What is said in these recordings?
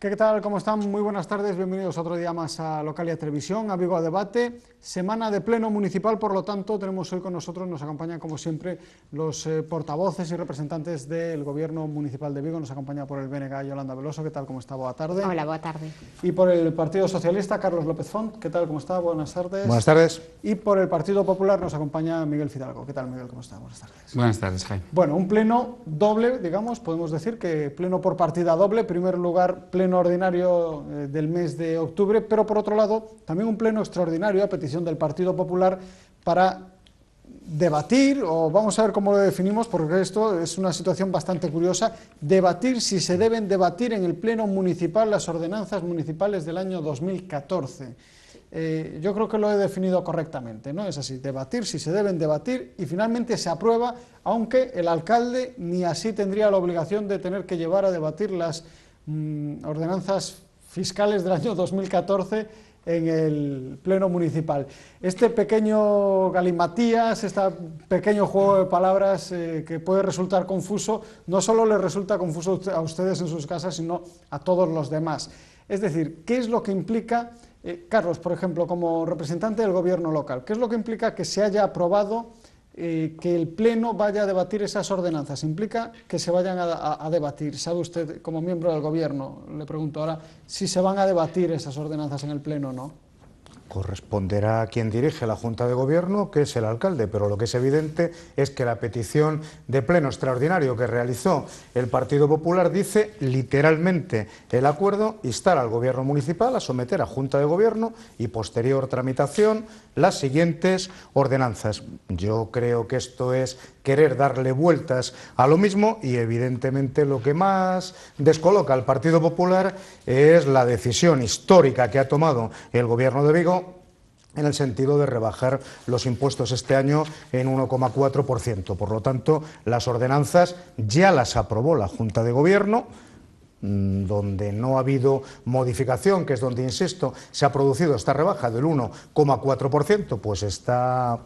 ¿Qué tal? ¿Cómo están? Muy buenas tardes. Bienvenidos otro día más a Localia Televisión, a Vigo a Debate. Semana de pleno municipal, por lo tanto, tenemos hoy con nosotros, nos acompañan como siempre los eh, portavoces y representantes del Gobierno Municipal de Vigo. Nos acompaña por el BNG Yolanda Veloso. ¿Qué tal? ¿Cómo está? Buenas tardes. Hola, buenas tardes. Y por el Partido Socialista, Carlos López Font. ¿Qué tal? ¿Cómo está? Buenas tardes. Buenas tardes. Y por el Partido Popular nos acompaña Miguel Fidalgo. ¿Qué tal, Miguel? ¿Cómo está? Buenas tardes. Buenas tardes, Jaime. Bueno, un pleno doble, digamos, podemos decir que pleno por partida doble. primer lugar, pleno ordinario eh, del mes de octubre, pero por otro lado también un pleno extraordinario a petición del Partido Popular para debatir, o vamos a ver cómo lo definimos, porque esto es una situación bastante curiosa, debatir si se deben debatir en el Pleno Municipal las ordenanzas municipales del año 2014. Eh, yo creo que lo he definido correctamente, ¿no? Es así, debatir si se deben debatir y finalmente se aprueba, aunque el alcalde ni así tendría la obligación de tener que llevar a debatir las Mm, ordenanzas fiscales del año 2014 en el Pleno Municipal. Este pequeño galimatías, este pequeño juego de palabras eh, que puede resultar confuso, no solo le resulta confuso a ustedes en sus casas, sino a todos los demás. Es decir, ¿qué es lo que implica, eh, Carlos, por ejemplo, como representante del gobierno local, qué es lo que implica que se haya aprobado eh, que el Pleno vaya a debatir esas ordenanzas, implica que se vayan a, a, debatir. ¿Sabe usted, como miembro del Gobierno, le pregunto ahora, si se van a debatir esas ordenanzas en el Pleno o no? corresponderá a quien dirige la Junta de Gobierno, que es el alcalde, pero lo que es evidente es que la petición de pleno extraordinario que realizó el Partido Popular dice literalmente el acuerdo instar al Gobierno municipal a someter a Junta de Gobierno y posterior tramitación las siguientes ordenanzas. Yo creo que esto es querer darle vueltas a lo mismo y evidentemente lo que más descoloca al Partido Popular es la decisión histórica que ha tomado el Gobierno de Vigo en el sentido de rebajar los impuestos este año en 1,4%. Por lo tanto, las ordenanzas ya las aprobó la Junta de Gobierno mm, donde no ha habido modificación, que es donde, insisto, se ha producido esta rebaja del 1,4%, pues está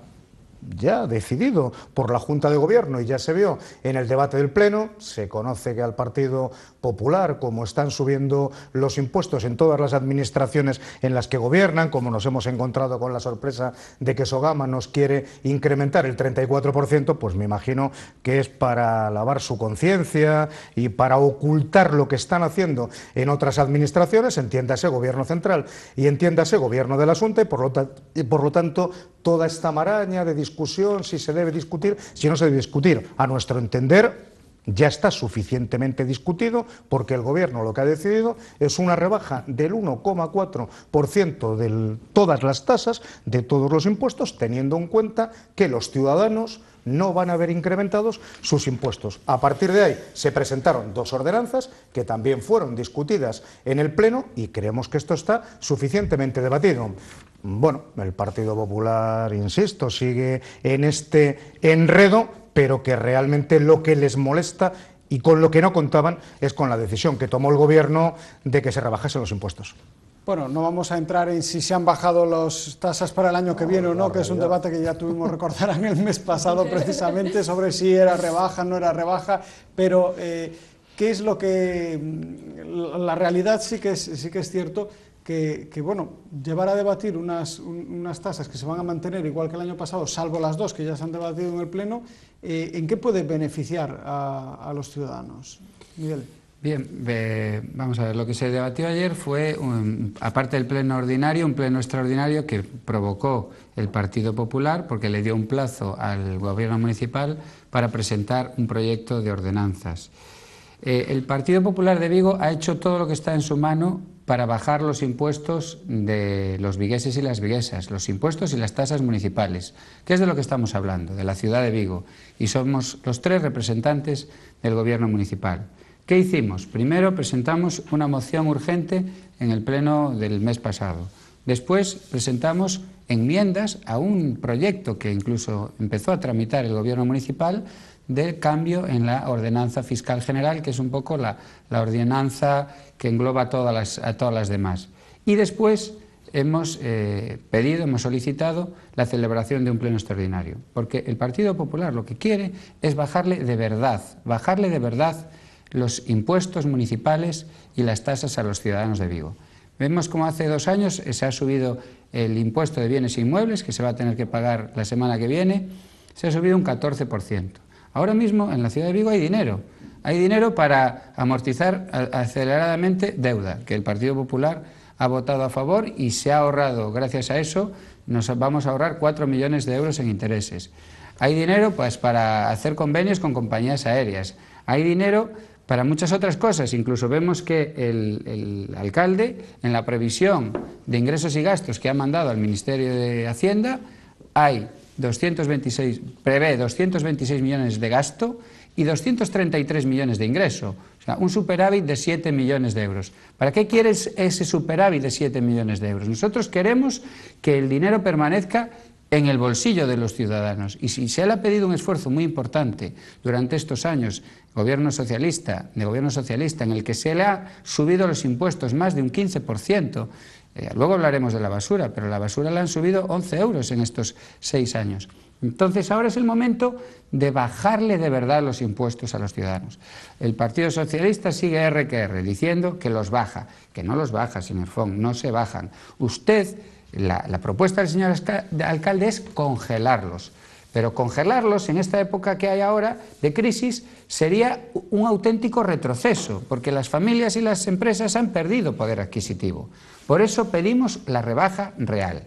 ya decidido por la Junta de Gobierno y ya se vio en el debate del Pleno. Se conoce que al Partido Popular, como están subiendo los impuestos en todas las administraciones en las que gobiernan, como nos hemos encontrado con la sorpresa de que Sogama nos quiere incrementar el 34%, pues me imagino que es para lavar su conciencia y para ocultar lo que están haciendo en otras administraciones, entiéndase Gobierno Central y entiéndase Gobierno del asunto y por lo, y por lo tanto toda esta maraña de discusión, si se debe discutir, si no se debe discutir. A nuestro entender, ya está suficientemente discutido porque el Gobierno lo que ha decidido es una rebaja del 1,4% de todas las tasas de todos los impuestos, teniendo en cuenta que los ciudadanos no van a ver incrementados sus impuestos. A partir de ahí se presentaron dos ordenanzas que también fueron discutidas en el Pleno y creemos que esto está suficientemente debatido. Bueno, el Partido Popular, insisto, sigue en este enredo, pero que realmente lo que les molesta y con lo que no contaban es con la decisión que tomó el Gobierno de que se rebajasen los impuestos. Bueno, no vamos a entrar en si se han bajado las tasas para el año que viene o no, que es un debate que ya tuvimos, recordarán, el mes pasado precisamente sobre si era rebaja, no era rebaja, pero eh, qué es lo que... Mm, la realidad sí que sí que es cierto que, bueno, llevar a debatir unas, unas, tasas que se van a mantener igual que el año pasado, salvo las dos que ya se han debatido en el Pleno, eh, ¿en qué puede beneficiar a, los ciudadanos? Miguel. Bien, vamos a ver, lo que se debatió ayer fue, aparte del pleno ordinario, un pleno extraordinario que provocó el Partido Popular porque le dio un plazo al Gobierno Municipal para presentar un proyecto de ordenanzas. Eh, el Partido Popular de Vigo ha hecho todo lo que está en su mano para bajar los impuestos de los vigueses y las viguesas, los impuestos y las tasas municipales, ¿Qué es de lo que estamos hablando, de la ciudad de Vigo, y somos los tres representantes del gobierno municipal. ¿Qué hicimos? Primero presentamos una moción urgente en el pleno del mes pasado. Después presentamos enmiendas a un proyecto que incluso empezó a tramitar el gobierno municipal de cambio en la ordenanza fiscal general, que es un poco la, ordenanza que engloba todas a todas las demás. Y después hemos eh, pedido, hemos solicitado la celebración de un pleno extraordinario, porque el Partido Popular lo que quiere es bajarle de verdad, bajarle de verdad los impuestos municipales y las tasas a los ciudadanos de Vigo. Vemos como hace dos años se ha subido el impuesto de bienes inmuebles, que se va a tener que pagar la semana que viene, se ha subido un 14%. Ahora mismo en la ciudad de Vigo hay dinero. Hay dinero para amortizar aceleradamente deuda, que el Partido Popular ha votado a favor y se ha ahorrado, gracias a eso, nos vamos a ahorrar 4 millones de euros en intereses. Hay dinero pues, para hacer convenios con compañías aéreas. Hay dinero para muchas otras cosas. Incluso vemos que el, el, alcalde, en la previsión de ingresos y gastos que ha mandado al Ministerio de Hacienda, hay 226, prevé 226 millones de gasto y 233 millones de ingreso, o sea, un superávit de 7 millones de euros. ¿Para qué quieres ese superávit de 7 millones de euros? Nosotros queremos que el dinero permanezca en el bolsillo de los ciudadanos. Y si se le ha pedido un esfuerzo muy importante durante estos años, gobierno socialista, de gobierno socialista, en el que se le ha subido los impuestos más de un 15%, eh, luego hablaremos de la basura, pero la basura la han subido 11 euros en estos seis años. Entonces ahora es el momento de bajarle de verdad los impuestos a los ciudadanos. El Partido Socialista sigue RQR diciendo que los baja, que no los baja, señor Fong, no se bajan. Usted, la propuesta del señor alcalde es congelarlos. Pero congelarlos en esta época que hay ahora de crisis sería un auténtico retroceso, porque las familias y las empresas han perdido poder adquisitivo. Por eso pedimos la rebaja real.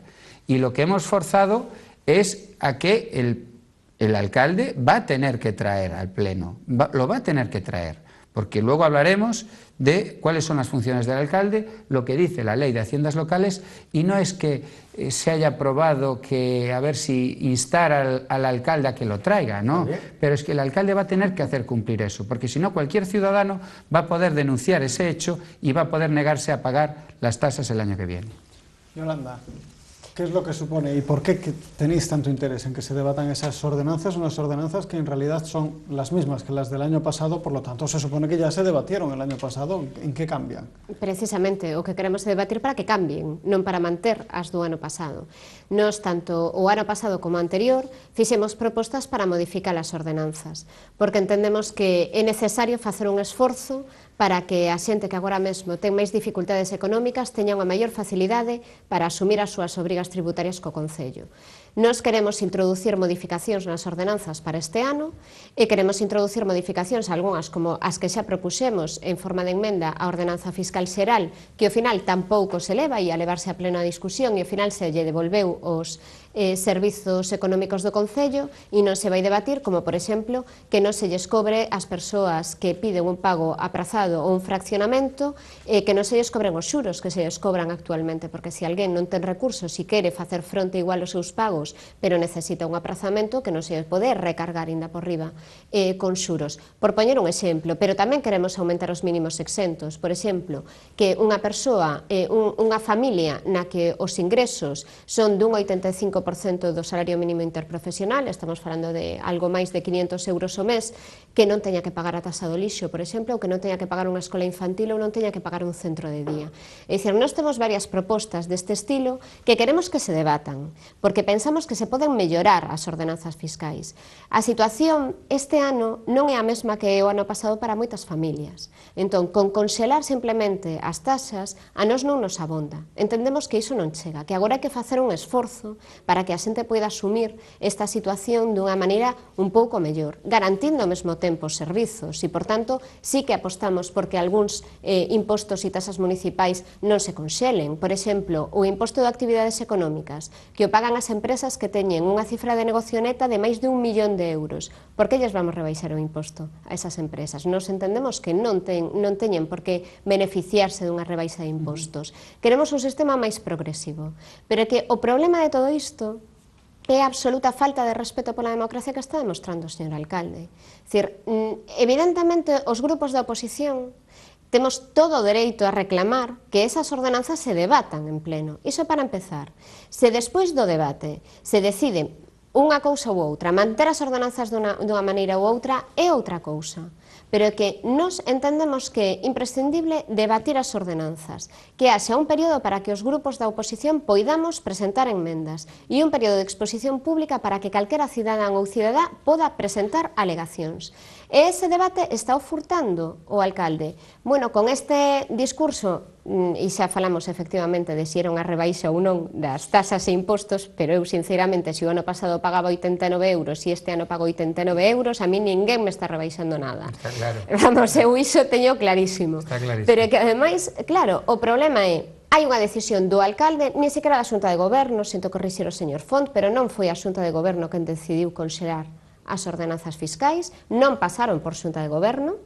Y lo que hemos forzado es a que el, alcalde va a tener que traer al Pleno, lo va a tener que traer porque luego hablaremos de cuáles son las funciones del alcalde, lo que dice la ley de haciendas locales, y no es que eh, se haya aprobado que a ver si instar al, alcalde a que lo traiga, no, pero es que el alcalde va a tener que hacer cumplir eso, porque si no cualquier ciudadano va a poder denunciar ese hecho y va a poder negarse a pagar las tasas el año que viene. Yolanda. ¿Qué es lo que supone y por qué tenéis tanto interés en que se debatan esas ordenanzas? Unas ordenanzas que en realidad son las mismas que las del año pasado, por lo tanto se supone que ya se debatieron el año pasado. ¿En qué cambian? Precisamente, o que queremos debatir para que cambien, no para manter as de año pasado. es tanto o año pasado como anterior, fixemos propuestas para modificar las ordenanzas, porque entendemos que es necesario hacer un esfuerzo... para que a xente que agora mesmo ten máis dificultades económicas teña unha maior facilidade para asumir as súas obrigas tributarias co Concello. Nos queremos introducir modificacións nas ordenanzas para este ano e queremos introducir modificacións algunhas como as que xa propuxemos en forma de enmenda á ordenanza fiscal xeral que ao final tampouco se leva e a levarse a plena discusión e ao final se lle devolveu os eh, servizos económicos do Concello e non se vai debatir como por exemplo que non se lles cobre as persoas que piden un pago aprazado ou un fraccionamento e que non se lles cobren os xuros que se lles cobran actualmente porque se alguén non ten recursos e quere facer fronte igual aos seus pagos euros, pero necesita un aprazamento que non se pode recargar ainda por riba eh, con xuros. Por poñer un exemplo, pero tamén queremos aumentar os mínimos exentos, por exemplo, que unha persoa, eh, un, unha familia na que os ingresos son dun 85% do salario mínimo interprofesional, estamos falando de algo máis de 500 euros o mes, que non teña que pagar a tasa do lixo, por exemplo, ou que non teña que pagar unha escola infantil ou non teña que pagar un centro de día. É dicir, nós temos varias propostas deste estilo que queremos que se debatan, porque pensamos pensamos que se poden mellorar as ordenanzas fiscais. A situación este ano non é a mesma que o ano pasado para moitas familias. Entón, con conxelar simplemente as taxas, a nos non nos abonda. Entendemos que iso non chega, que agora hai que facer un esforzo para que a xente poida asumir esta situación dunha maneira un pouco mellor, garantindo ao mesmo tempo servizos e, por tanto, sí que apostamos porque algúns eh, impostos e tasas municipais non se conxelen. Por exemplo, o imposto de actividades económicas que o pagan as empresas empresas que teñen unha cifra de negocio neta de máis de un millón de euros. Por que lles vamos rebaixar o imposto a esas empresas? Nos entendemos que non, ten, non teñen por que beneficiarse dunha rebaixa de impostos. Queremos un sistema máis progresivo. Pero que o problema de todo isto é a absoluta falta de respeto pola democracia que está demostrando o señor alcalde. decir, mm, evidentemente, os grupos da oposición Temos todo o dereito a reclamar que esas ordenanzas se debatan en pleno. Iso para empezar. Se despois do debate se decide unha cousa ou outra, manter as ordenanzas dunha, dunha maneira ou outra é outra cousa. Pero é que nos entendemos que é imprescindible debatir as ordenanzas, que haxa un período para que os grupos da oposición poidamos presentar enmendas e un período de exposición pública para que calquera cidadán ou cidadá poda presentar alegacións. E ese debate está ofurtando o alcalde. Bueno, con este discurso, e mm, xa falamos efectivamente de se si era unha rebaixa ou non das tasas e impostos, pero eu sinceramente, se o ano pasado pagaba 89 euros e este ano pago 89 euros, a mí ninguén me está rebaixando nada. Está claro. Vamos, eu iso teño clarísimo. Está clarísimo. Pero que ademais, claro, o problema é, Hai unha decisión do alcalde, nin sequera da xunta de goberno, sinto corrixir o señor Font, pero non foi a xunta de goberno quen decidiu conxerar as ordenanzas fiscais, non pasaron por xunta de goberno,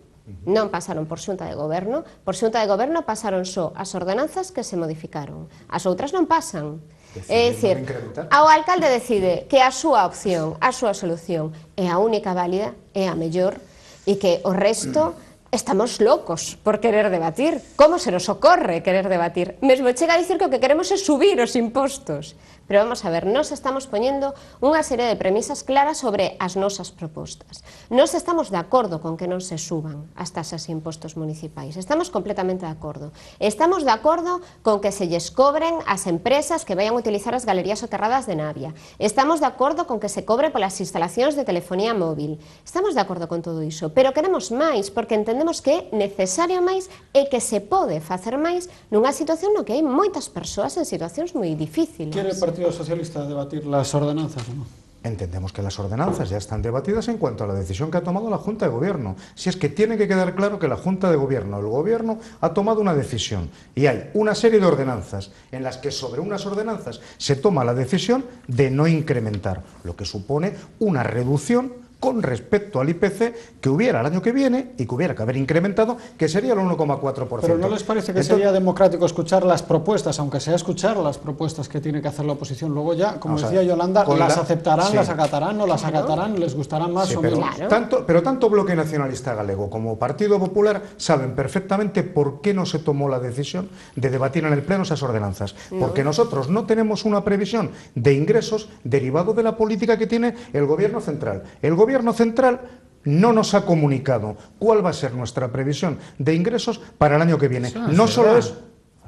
non pasaron por xunta de goberno, por xunta de goberno pasaron só as ordenanzas que se modificaron, as outras non pasan. É dicir, ao alcalde decide que a súa opción, a súa solución é a única válida, é a mellor, e que o resto mm. estamos locos por querer debatir. Como se nos ocorre querer debatir? Mesmo chega a dicir que o que queremos é subir os impostos. Pero vamos a ver, nos estamos poniendo una serie de premisas claras sobre las nosas propuestas. Nos estamos de acuerdo con que no se suban hasta tasas impuestos impostos municipais. Estamos completamente de acuerdo. Estamos de acuerdo con que se les cobren las empresas que vayan a utilizar las galerías soterradas de Navia. Estamos de acuerdo con que se cobre las instalaciones de telefonía móvil. Estamos de acuerdo con todo eso, pero queremos más porque entendemos que es necesario más y e que se hacer más en una situación en la que hay muchas personas en situaciones muy difíciles. Partido Socialista debatir las ordenanzas o no? Entendemos que las ordenanzas ya están debatidas en cuanto a la decisión que ha tomado la Junta de Gobierno. Si es que tiene que quedar claro que la Junta de Gobierno, el Gobierno, ha tomado una decisión y hay una serie de ordenanzas en las que sobre unas ordenanzas se toma la decisión de no incrementar, lo que supone una reducción con respecto al IPC que hubiera el año que viene y que hubiera que haber incrementado, que sería el 1,4%. Pero ¿no les parece que sería democrático escuchar las propuestas, aunque sea escuchar las propuestas que tiene que hacer la oposición? Luego ya, como decía Yolanda, las aceptarán, las acatarán, no las acatarán, les gustarán más o menos. Tanto, pero tanto Bloque Nacionalista Galego como Partido Popular saben perfectamente por qué no se tomó la decisión de debatir en el Pleno esas ordenanzas. Porque nosotros no tenemos una previsión de ingresos derivado de la política que tiene el Gobierno central. El Gobierno Central no nos ha comunicado cuál va a ser nuestra previsión de ingresos para el año que viene. No solo es...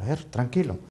ver, tranquilo.